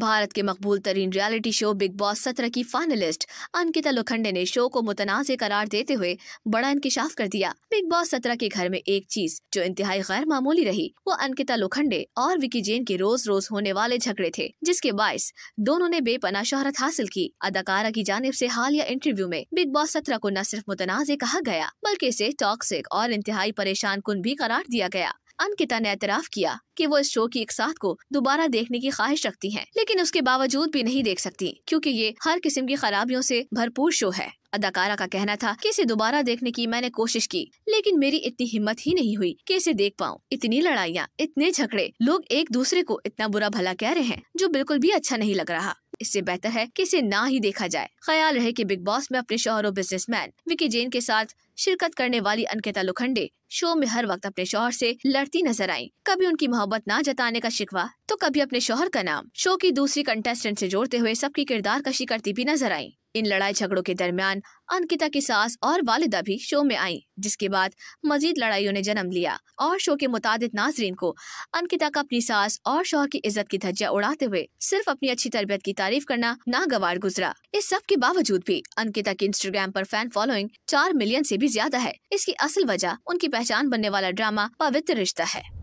भारत के मकबूल तरीन रियलिटी शो बिग बॉस सत्रह की फाइनलिस्ट अंकिता लोखंडे ने शो को मुतनाज़ करार देते हुए बड़ा इंकशाफ कर दिया बिग बॉस सत्रह के घर में एक चीज जो इंतहाई गैर मामूली रही वो अंकिता लोखंडे और विकी जेन के रोज रोज होने वाले झगड़े थे जिसके बायस दोनों ने बेपना शोहरत हासिल की अदाकारा की जानब ऐसी हालिया इंटरव्यू में बिग बॉस सत्रह को न सिर्फ मुतनाज़ कहा गया बल्कि इसे टॉक्सिक और इंतहाई परेशान कुन भी करार दिया गया अंकिता ने एतराफ किया कि वो इस शो की एक साथ को दोबारा देखने की ख्वाहिश रखती हैं, लेकिन उसके बावजूद भी नहीं देख सकती क्योंकि ये हर किस्म की खराबियों से भरपूर शो है अदाकारा का कहना था कि इसे दोबारा देखने की मैंने कोशिश की लेकिन मेरी इतनी हिम्मत ही नहीं हुई कि इसे देख पाऊँ इतनी लड़ाइयाँ इतने झगड़े लोग एक दूसरे को इतना बुरा भला कह रहे हैं जो बिल्कुल भी अच्छा नहीं लग रहा इससे बेहतर है कि इसे ना ही देखा जाए ख्याल रहे कि बिग बॉस में अपने शोहर और बिजनेसमैन विकी जेन के साथ शिरकत करने वाली अंकिता लोखंडे शो में हर वक्त अपने शोहर से लड़ती नजर आई कभी उनकी मोहब्बत ना जताने का शिकवा तो कभी अपने शोहर का नाम शो की दूसरी कंटेस्टेंट से जोड़ते हुए सबकी किरदार कशी करती भी नजर आई इन लड़ाई झगड़ों के दरमियान अंकिता की सास और वालिदा भी शो में आईं, जिसके बाद मजीद लड़ाइयों ने जन्म लिया और शो के मुताद नाजरीन को अंकिता का अपनी सास और शोहर की इज्जत की धज्जा उड़ाते हुए सिर्फ अपनी अच्छी तरबियत की तारीफ करना नागवार गुजरा इस सब के बावजूद भी अंकिता की इंस्टाग्राम आरोप फैन फॉलोइंग चार मिलियन ऐसी भी ज्यादा है इसकी असल वजह उनकी पहचान बनने वाला ड्रामा पवित्र रिश्ता है